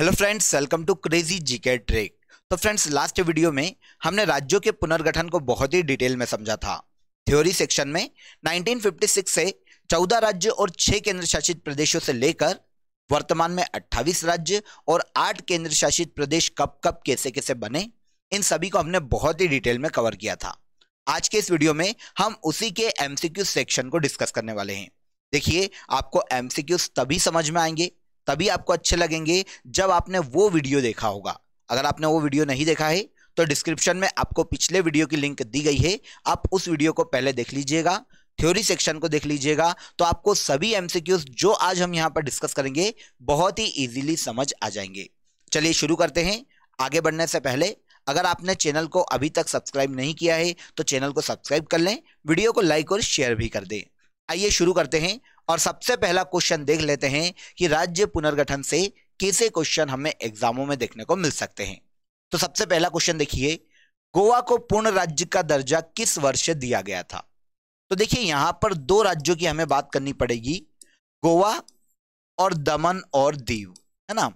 hello friends welcome to crazy GK trick तो friends last video में हमने राज्यों के पुनर्गठन को बहुत ही डिटेल में समझा था थ्योरी सेक्शन में 1956 से 14 राज्य और 6 केंद्र शासित प्रदेशों से लेकर वर्तमान में 28 राज्य और 8 केंद्र शासित प्रदेश कब कब कैसे कैसे बने इन सभी को हमने बहुत ही डिटेल में कवर किया था आज के इस वीडियो में हम उसी के एमसीक्यू सेक्शन को डिस्कस करने वाले हैं देखिए आपको एमसीक्यू तभी समझ में आएंगे तभी आपको अच्छे लगेंगे जब आपने वो वीडियो देखा होगा अगर आपने वो वीडियो नहीं देखा है तो डिस्क्रिप्शन में आपको पिछले वीडियो की लिंक दी गई है आप उस वीडियो को पहले देख लीजिएगा थ्योरी सेक्शन को देख लीजिएगा तो आपको सभी एमसीक्यूज जो आज हम यहाँ पर डिस्कस करेंगे बहुत ही ईजिली समझ आ जाएंगे चलिए शुरू करते हैं आगे बढ़ने से पहले अगर आपने चैनल को अभी तक सब्सक्राइब नहीं किया है तो चैनल को सब्सक्राइब कर लें वीडियो को लाइक और शेयर भी कर दें आइए शुरू करते हैं और सबसे पहला क्वेश्चन देख लेते हैं कि राज्य पुनर्गठन से कैसे क्वेश्चन हमें एग्जामों में देखने को मिल सकते हैं तो सबसे पहला क्वेश्चन देखिए गोवा को पूर्ण राज्य का दर्जा किस वर्ष दिया गया था तो देखिए यहां पर दो राज्यों की हमें बात करनी पड़ेगी गोवा और दमन और दीव है ना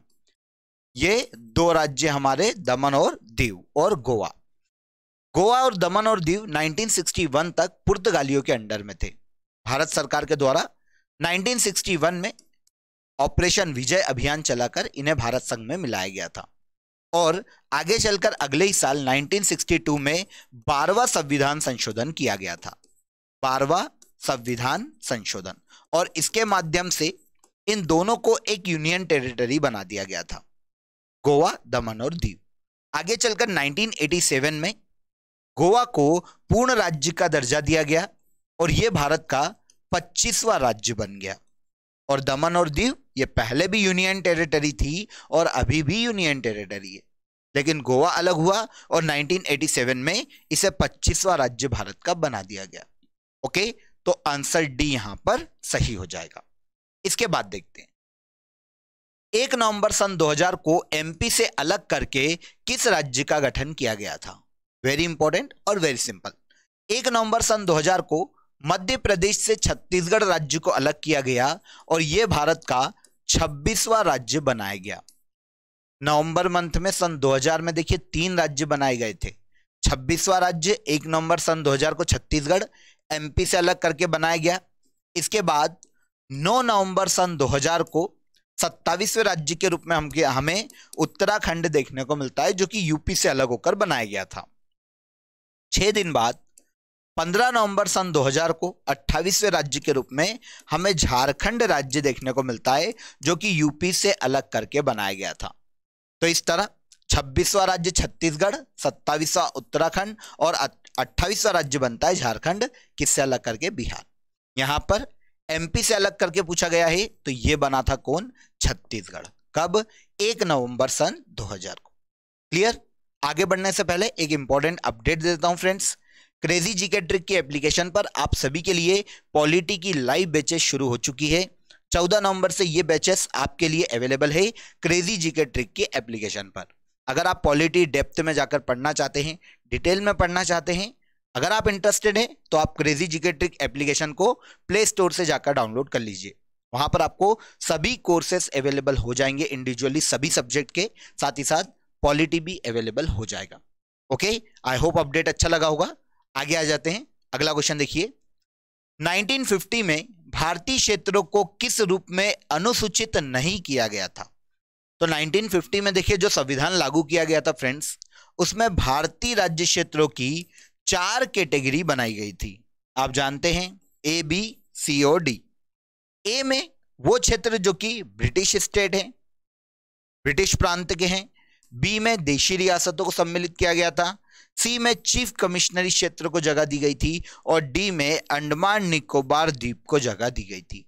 ये दो राज्य हमारे दमन और दीव और गोवा गोवा और दमन और दीव 1961 तक पुर्तगालियों के अंडर में थे भारत सरकार के द्वारा 1961 में ऑपरेशन विजय अभियान चलाकर इन्हें भारत संघ में मिलाया गया था और आगे चलकर अगले ही साल 1962 में बारवा संविधान संशोधन किया गया था बारवा संविधान संशोधन और इसके माध्यम से इन दोनों को एक यूनियन टेरिटरी बना दिया गया था गोवा दमन और दीव आगे चलकर 1987 में गोवा को पूर्ण राज्य का दर्जा दिया गया और यह भारत का पच्चीसवा राज्य बन गया और दमन और दीव ये पहले भी यूनियन टेरिटरी थी और अभी भी यूनियन टेरिटरी है लेकिन गोवा अलग हुआ और 1987 में इसे 25वां राज्य भारत का बना दिया गया ओके तो आंसर डी यहां पर सही हो जाएगा इसके बाद देखते हैं एक नवंबर सन 2000 को एमपी से अलग करके किस राज्य का गठन किया गया था वेरी इंपॉर्टेंट और वेरी सिंपल एक नवंबर सन 2000 को मध्य प्रदेश से छत्तीसगढ़ राज्य को अलग किया गया और यह भारत का छब्बीसवा राज्य बनाया गया नवंबर मंथ में सन 2000 में देखिए तीन राज्य बनाए गए थे छब्बीसवा राज्य एक नवंबर सन 2000 को छत्तीसगढ़ एमपी से अलग करके बनाया गया इसके बाद 9 नवंबर सन 2000 को सत्ताईसवें राज्य के रूप में हम हमें उत्तराखंड देखने को मिलता है जो कि यूपी से अलग होकर बनाया गया था छह दिन बाद 15 नवंबर सन 2000 को 28वें राज्य के रूप में हमें झारखंड राज्य देखने को मिलता है जो कि यूपी से अलग करके बनाया गया था तो इस तरह छब्बीसवा राज्य छत्तीसगढ़ सत्ताईसवां उत्तराखंड और अट्ठाईसवां राज्य बनता है झारखंड किससे अलग करके बिहार यहाँ पर एमपी से अलग करके पूछा गया है तो ये बना था कौन छत्तीसगढ़ कब एक नवंबर सन दो को क्लियर आगे बढ़ने से पहले एक इंपॉर्टेंट अपडेट देता हूं फ्रेंड्स क्रेजी जीके के ट्रिक की एप्लीकेशन पर आप सभी के लिए पॉलिटी की लाइव बैचेस शुरू हो चुकी है चौदह नवंबर से ये बैचेस आपके लिए अवेलेबल है क्रेजी जीके के ट्रिक की एप्लीकेशन पर अगर आप पॉलिटी डेप्थ में जाकर पढ़ना चाहते हैं डिटेल में पढ़ना चाहते हैं अगर आप इंटरेस्टेड हैं तो आप क्रेजी जीके ट्रिक एप्लीकेशन को प्ले स्टोर से जाकर डाउनलोड कर लीजिए वहां पर आपको सभी कोर्सेस अवेलेबल हो जाएंगे इंडिविजुअली सभी सब्जेक्ट के साथ ही साथ पॉलिटी भी अवेलेबल हो जाएगा ओके आई होप अपडेट अच्छा लगा होगा आगे आ जाते हैं अगला क्वेश्चन देखिए 1950 में भारतीय क्षेत्रों को किस रूप में अनुसूचित नहीं किया गया था तो 1950 में देखिए जो संविधान लागू किया गया था फ्रेंड्स उसमें भारतीय राज्य क्षेत्रों की चार कैटेगरी बनाई गई थी आप जानते हैं ए B C O D A में वो क्षेत्र जो कि ब्रिटिश स्टेट हैं ब्रिटिश प्रांत के हैं बी में देशी रियासतों को सम्मिलित किया गया था सी में चीफ कमिश्नरी क्षेत्र को जगह दी गई थी और डी में अंडमान निकोबार द्वीप को जगह दी गई थी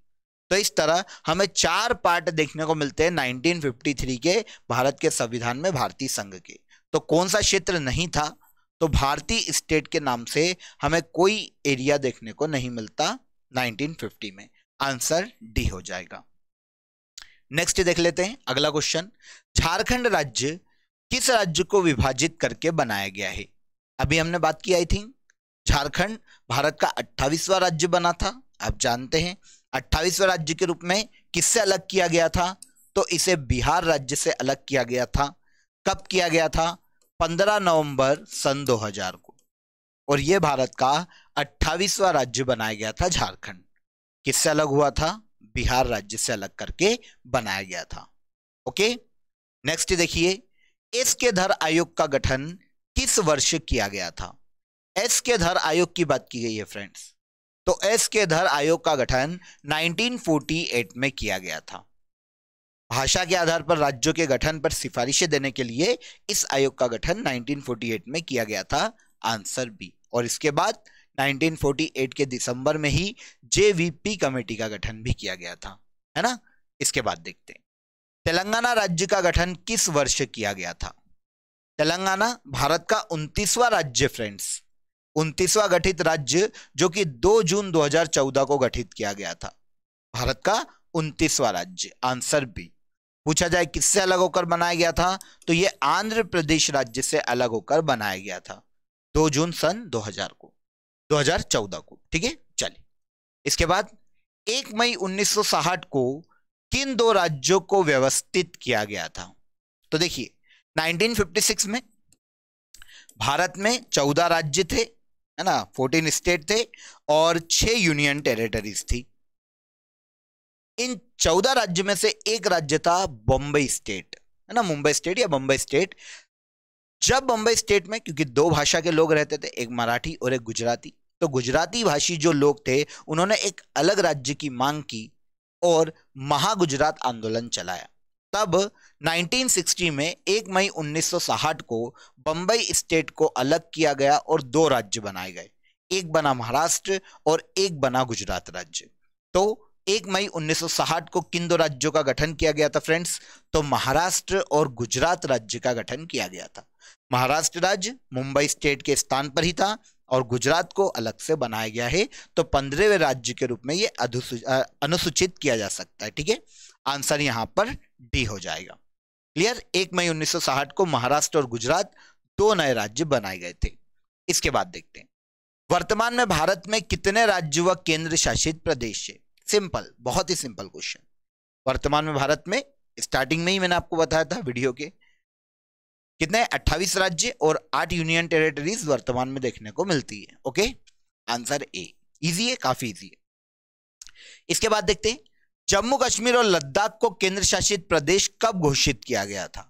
तो इस तरह हमें चार पार्ट देखने को मिलते हैं 1953 के भारत के संविधान में भारतीय संघ के तो कौन सा क्षेत्र नहीं था तो भारतीय स्टेट के नाम से हमें कोई एरिया देखने को नहीं मिलता 1950 में आंसर डी हो जाएगा नेक्स्ट देख लेते हैं अगला क्वेश्चन झारखंड राज्य किस राज्य को विभाजित करके बनाया गया है अभी हमने बात की आई थिंक झारखंड भारत का अट्ठाईसवां राज्य बना था आप जानते हैं अट्ठाईसवें राज्य के रूप में किससे अलग किया गया था तो इसे बिहार राज्य से अलग किया गया था कब किया गया था 15 नवंबर सन 2000 को और यह भारत का अट्ठाईसवां राज्य बनाया गया था झारखंड किससे अलग हुआ था बिहार राज्य से अलग करके बनाया गया था ओके नेक्स्ट देखिए एस के धर आयोग का गठन किस वर्ष किया गया था एस के धर आयोग की बात की गई है फ्रेंड्स तो एस के धर आयोग का गठन 1948 में किया गया था भाषा के आधार पर राज्यों के गठन पर सिफारिशें देने के लिए इस आयोग का गठन 1948 में किया गया था आंसर बी और इसके बाद 1948 के दिसंबर में ही जेवीपी कमेटी का गठन भी किया गया था है ना इसके बाद देखते हैं तेलंगाना राज्य का गठन किस वर्ष किया गया था तेलंगाना भारत का उनतीसवा राज्य फ्रेंड्स उनतीसवां गठित राज्य जो कि 2 जून 2014 को गठित किया गया था भारत का उनतीसवा राज्य आंसर बी पूछा जाए किससे अलग होकर बनाया गया था तो यह आंध्र प्रदेश राज्य से अलग होकर बनाया गया था 2 जून सन 2000 को 2014 को ठीक है चलिए इसके बाद 1 मई 1960 को किन दो राज्यों को व्यवस्थित किया गया था तो देखिए 1956 में भारत में चौदह राज्य थे है ना फोर्टीन स्टेट थे और छह यूनियन टेरिटरीज थी इन चौदह राज्य में से एक राज्य था बम्बई स्टेट है ना मुंबई स्टेट या बम्बई स्टेट जब बम्बई स्टेट में क्योंकि दो भाषा के लोग रहते थे एक मराठी और एक गुजराती तो गुजराती भाषी जो लोग थे उन्होंने एक अलग राज्य की मांग की और महागुजरात आंदोलन चलाया तब 1960 में 1 मई 1960 को बंबई स्टेट को अलग किया गया और दो राज्य बनाए गए एक बना महाराष्ट्र और एक बना गुजरात राज्य तो 1 मई 1960 को किन दो राज्यों का गठन किया गया था फ्रेंड्स तो महाराष्ट्र और गुजरात राज्य का गठन किया गया था महाराष्ट्र राज्य मुंबई स्टेट के स्थान पर ही था और गुजरात को अलग से बनाया गया है तो पंद्रहवें राज्य के रूप में ये अनुसूचित किया जा सकता है ठीक है आंसर यहाँ पर डी हो जाएगा क्लियर एक मई 1960 को महाराष्ट्र और गुजरात दो नए राज्य बनाए गए थे इसके बाद देखते हैं वर्तमान में भारत में कितने राज्य व केंद्र शासित प्रदेश है सिंपल बहुत ही सिंपल क्वेश्चन वर्तमान में भारत में स्टार्टिंग में ही मैंने आपको बताया था वीडियो के कितने 28 राज्य और 8 यूनियन टेरिटरीज वर्तमान में देखने को मिलती है ओके आंसर ए इजी है काफी इजी है इसके बाद देखते हैं जम्मू कश्मीर और लद्दाख को केंद्र शासित प्रदेश कब घोषित किया गया था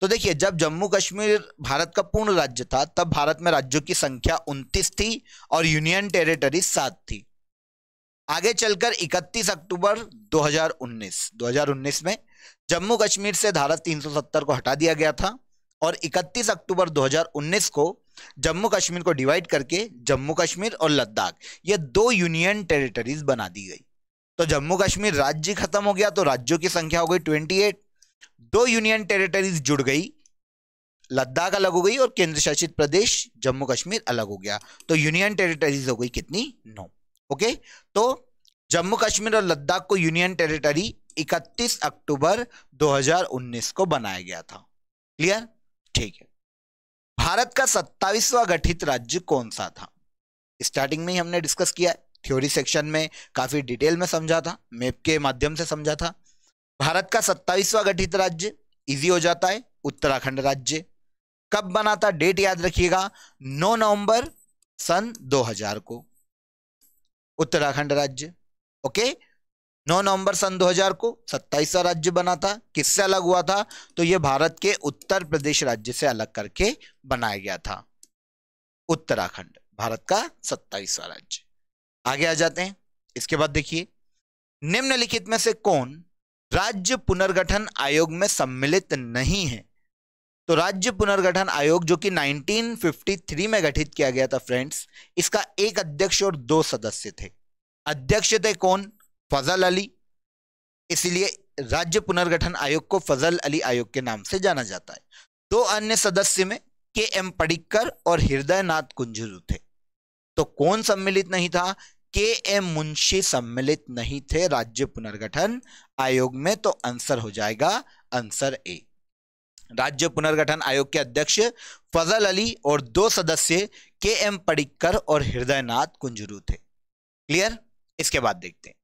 तो देखिए जब जम्मू कश्मीर भारत का पूर्ण राज्य था तब भारत में राज्यों की संख्या 29 थी और यूनियन टेरिटरी सात थी आगे चलकर 31 अक्टूबर 2019 2019 में जम्मू कश्मीर से धारा 370 को हटा दिया गया था और 31 अक्टूबर 2019 को जम्मू कश्मीर को डिवाइड करके जम्मू कश्मीर और लद्दाख ये दो यूनियन टेरिटरीज बना दी गई तो जम्मू कश्मीर राज्य खत्म हो गया तो राज्यों की संख्या हो गई ट्वेंटी एट दो यूनियन टेरिटरीज जुड़ गई लद्दाख अलग हो गई और केंद्र शासित प्रदेश जम्मू कश्मीर अलग हो गया तो यूनियन टेरिटरीज हो गई कितनी नौ ओके तो जम्मू कश्मीर और लद्दाख को यूनियन टेरिटरी 31 अक्टूबर 2019 को बनाया गया था क्लियर ठीक है भारत का सत्ताईसवा गठित राज्य कौन सा था स्टार्टिंग में ही हमने डिस्कस किया है थ्योरी सेक्शन में काफ़ी डिटेल में समझा था मैप के माध्यम से समझा था भारत का सत्ताईसवां गठित राज्य इजी हो जाता है उत्तराखंड राज्य कब बना था डेट याद रखिएगा 9 नवंबर सन 2000 को उत्तराखंड राज्य ओके 9 नवंबर सन 2000 को सत्ताईसवा राज्य बना था किससे अलग हुआ था तो ये भारत के उत्तर प्रदेश राज्य से अलग करके बनाया गया था उत्तराखंड भारत का सत्ताईसवा राज्य आगे आ जाते हैं इसके बाद देखिए निम्नलिखित में से कौन राज्य पुनर्गठन आयोग में सम्मिलित नहीं है तो राज्य पुनर्गठन आयोग जो कि 1953 में गठित किया गया था फ्रेंड्स इसका एक अध्यक्ष और दो सदस्य थे अध्यक्ष थे कौन फजल अली इसलिए राज्य पुनर्गठन आयोग को फजल अली आयोग के नाम से जाना जाता है दो अन्य सदस्य में के एम पडिक्कर और हृदयनाथ कुंजरू थे तो कौन सम्मिलित नहीं था के एम मुंशी सम्मिलित नहीं थे राज्य पुनर्गठन आयोग में तो आंसर हो जाएगा आंसर ए राज्य पुनर्गठन आयोग के अध्यक्ष फजल अली और दो सदस्य के एम पडिक्कर और हृदयनाथ कुंजरू थे क्लियर इसके बाद देखते हैं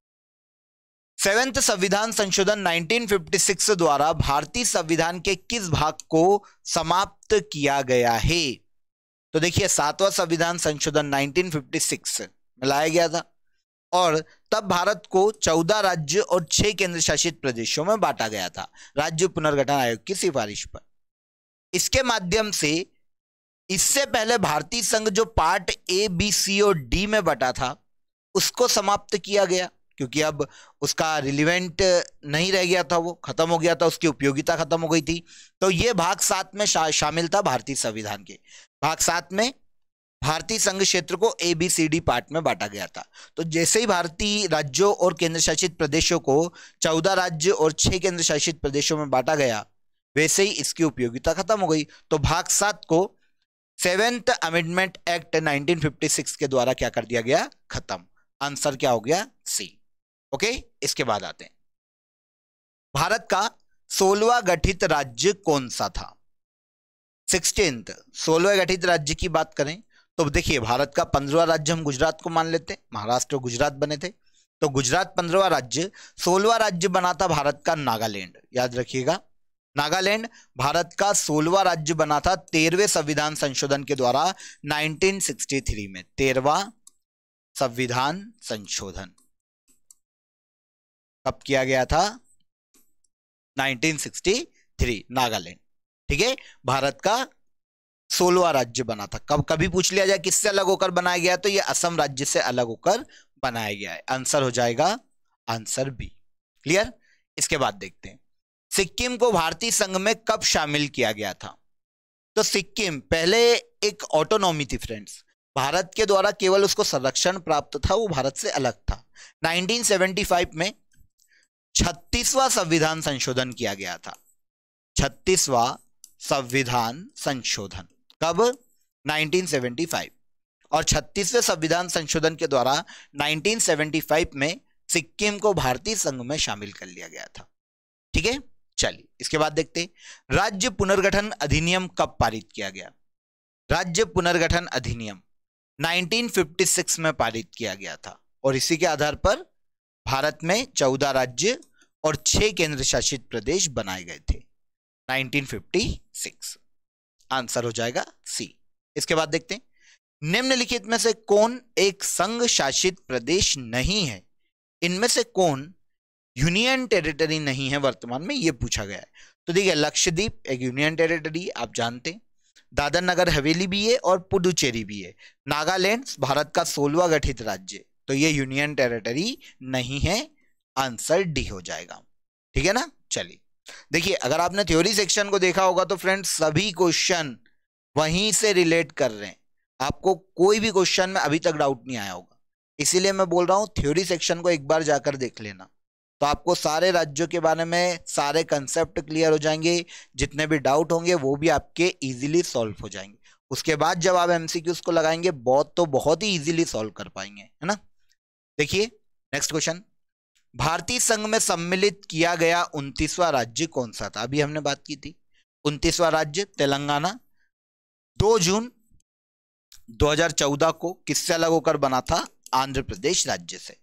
सेवेंथ संविधान संशोधन 1956 द्वारा भारतीय संविधान के किस भाग को समाप्त किया गया है तो देखिए सातवां संविधान संशोधन 1956 में लाया गया था और तब भारत को चौदह राज्य और छह केंद्र शासित प्रदेशों में बांटा गया था राज्य पुनर्गठन आयोग की सिफारिश पर इसके माध्यम से इससे पहले भारतीय संघ जो पार्ट ए बी सी और डी में बटा था उसको समाप्त किया गया क्योंकि अब उसका रिलीवेंट नहीं रह गया था वो ख़त्म हो गया था उसकी उपयोगिता ख़त्म हो गई थी तो ये भाग सात में शा, शामिल था भारतीय संविधान के भाग सात में भारतीय संघ क्षेत्र को A B C D part में बांटा गया था तो जैसे ही भारतीय राज्यों और केंद्र शासित प्रदेशों को चौदह राज्य और छह केंद्र शासित प्रदेशों में बांटा गया वैसे ही इसकी उपयोगिता खत्म हो गई तो भाग सात को सेवेंथ अमेंडमेंट एक्ट 1956 के द्वारा क्या कर दिया गया खत्म आंसर क्या हो गया सी ओके इसके बाद आते हैं भारत का सोलवा गठित राज्य कौन सा था सिक्सटींथ सोलवा गठित राज्य की बात करें तो देखिए भारत का पंद्रवा राज्य हम गुजरात को मान लेते हैं महाराष्ट्र और गुजरात बने थे तो गुजरात पंद्रवा राज्य सोलवा राज्य बना था भारत का नागालैंड याद रखिएगा नागालैंड भारत का सोलवा राज्य बना था तेरहवें संविधान संशोधन के द्वारा 1963 में तेरवा संविधान संशोधन कब किया गया था 1963 नागालैंड ठीक है भारत का सोलवा राज्य बना था कब कभी पूछ लिया जाए किससे अलग होकर बनाया गया तो ये असम राज्य से अलग होकर बनाया गया है आंसर हो जाएगा आंसर बी क्लियर इसके बाद देखते हैं सिक्किम को भारतीय संघ में कब शामिल किया गया था तो सिक्किम पहले एक ऑटोनॉमी थी फ्रेंड्स भारत के द्वारा केवल उसको संरक्षण प्राप्त था वो भारत से अलग था 1975 में छत्तीसवां संविधान संशोधन किया गया था छत्तीसवां संविधान संशोधन कब 1975 और छत्तीसवें संविधान संशोधन के द्वारा 1975 में सिक्किम को भारतीय संघ में शामिल कर लिया गया था ठीक है चलिए इसके बाद देखते राज्य पुनर्गठन अधिनियम कब पारित किया गया राज्य पुनर्गठन अधिनियम 1956 में पारित किया गया था और इसी के आधार पर भारत में चौदह राज्य और छह केंद्र शासित प्रदेश बनाए गए थे 1956 आंसर हो जाएगा सी इसके बाद देखते हैं निम्नलिखित में से कौन एक संघ शासित प्रदेश नहीं है इनमें से कौन यूनियन टेरिटरी नहीं है वर्तमान में यह पूछा गया है तो देखिए लक्षद्वीप एक यूनियन टेरिटरी आप जानते हैं दादर नगर हवेली भी है और पुडुचेरी भी है नागालैंड भारत का सोलवा गठित राज्य तो ये यूनियन टेरिटरी नहीं है आंसर डी हो जाएगा ठीक है ना चलिए देखिए अगर आपने थ्योरी सेक्शन को देखा होगा तो फ्रेंड्स सभी क्वेश्चन वहीं से रिलेट कर रहे हैं आपको कोई भी क्वेश्चन में अभी तक डाउट नहीं आया होगा इसीलिए मैं बोल रहा हूं थ्योरी सेक्शन को एक बार जाकर देख लेना तो आपको सारे राज्यों के बारे में सारे कंसेप्ट क्लियर हो जाएंगे जितने भी डाउट होंगे वो भी आपके इजीली सॉल्व हो जाएंगे उसके बाद जब आप एमसीक्यूज को लगाएंगे बहुत तो बहुत ही इजीली सॉल्व कर पाएंगे है ना देखिए नेक्स्ट क्वेश्चन भारतीय संघ में सम्मिलित किया गया उन्तीसवा राज्य कौन सा था अभी हमने बात की थी उन्तीसवा राज्य तेलंगाना दो जून 2014 को किससे अलग होकर बना था आंध्र प्रदेश राज्य से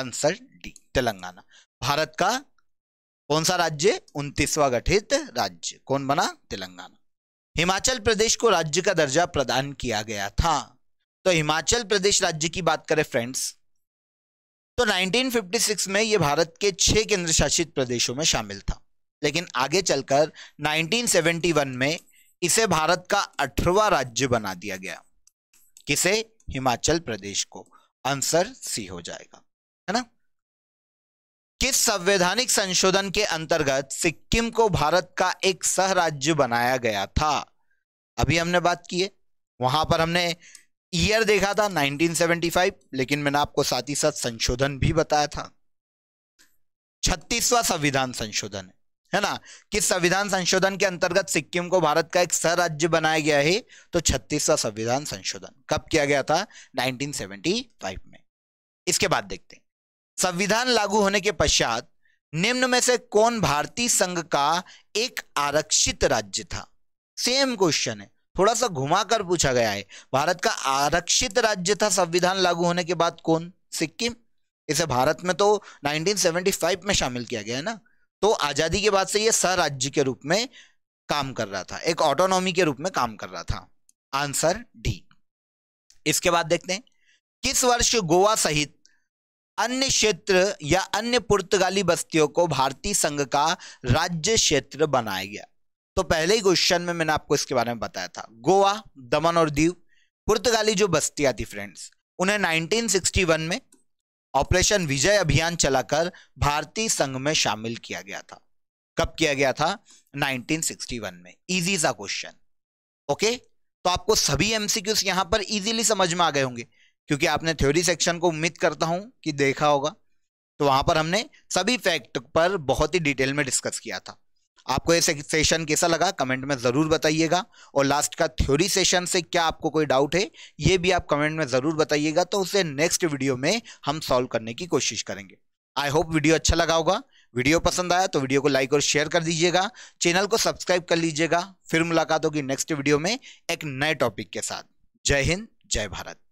आंसर डी तेलंगाना भारत का कौन सा राज्य उन्तीसवा गठित राज्य कौन बना तेलंगाना हिमाचल प्रदेश को राज्य का दर्जा प्रदान किया गया था तो हिमाचल प्रदेश राज्य की बात करें फ्रेंड्स तो 1956 में ये भारत के छह केंद्र शासित प्रदेशों में शामिल था लेकिन आगे चलकर 1971 में इसे भारत का अठारवा राज्य बना दिया गया किसे हिमाचल प्रदेश को आंसर सी हो जाएगा है ना किस संवैधानिक संशोधन के अंतर्गत सिक्किम को भारत का एक सह राज्य बनाया गया था अभी हमने बात की है वहां पर हमने ईयर देखा था 1975 लेकिन मैंने आपको साथ ही साथ संशोधन भी बताया था छत्तीसवां संविधान संशोधन है है ना कि संविधान संशोधन के अंतर्गत सिक्किम को भारत का एक राज्य बनाया गया है तो छत्तीसवां संविधान संशोधन कब किया गया था 1975 में इसके बाद देखते हैं संविधान लागू होने के पश्चात निम्न में से कौन भारतीय संघ का एक आरक्षित राज्य था सेम क्वेश्चन है थोड़ा सा घुमाकर पूछा गया है भारत का आरक्षित राज्य था संविधान लागू होने के बाद कौन सिक्किम इसे भारत में तो 1975 में शामिल किया गया है ना तो आजादी के बाद से यह सराज्य के रूप में काम कर रहा था एक ऑटोनॉमी के रूप में काम कर रहा था आंसर डी इसके बाद देखते हैं किस वर्ष गोवा सहित अन्य क्षेत्र या अन्य पुर्तगाली बस्तियों को भारतीय संघ का राज्य क्षेत्र बनाया गया तो पहले ही क्वेश्चन में मैंने आपको इसके बारे में बताया था गोवा दमन और दीव पुर्तगाली जो बस्तियां थी फ्रेंड्स उन्हें 1961 में ऑपरेशन विजय अभियान चलाकर भारतीय संघ में शामिल किया गया था कब किया गया था 1961 में इजी सा क्वेश्चन ओके तो आपको सभी एमसीक्यूज यहां पर इजीली समझ में आ गए होंगे क्योंकि आपने थ्योरी सेक्शन को उम्मीद करता हूं कि देखा होगा तो वहां पर हमने सभी फैक्ट पर बहुत ही डिटेल में डिस्कस किया था आपको ये सेशन कैसा लगा कमेंट में ज़रूर बताइएगा और लास्ट का थ्योरी सेशन से क्या आपको कोई डाउट है ये भी आप कमेंट में ज़रूर बताइएगा तो उसे नेक्स्ट वीडियो में हम सॉल्व करने की कोशिश करेंगे आई होप वीडियो अच्छा लगा होगा वीडियो पसंद आया तो वीडियो को लाइक और शेयर कर दीजिएगा चैनल को सब्सक्राइब कर लीजिएगा फिर मुलाकात होगी नेक्स्ट वीडियो में एक नए टॉपिक के साथ जय हिंद जय भारत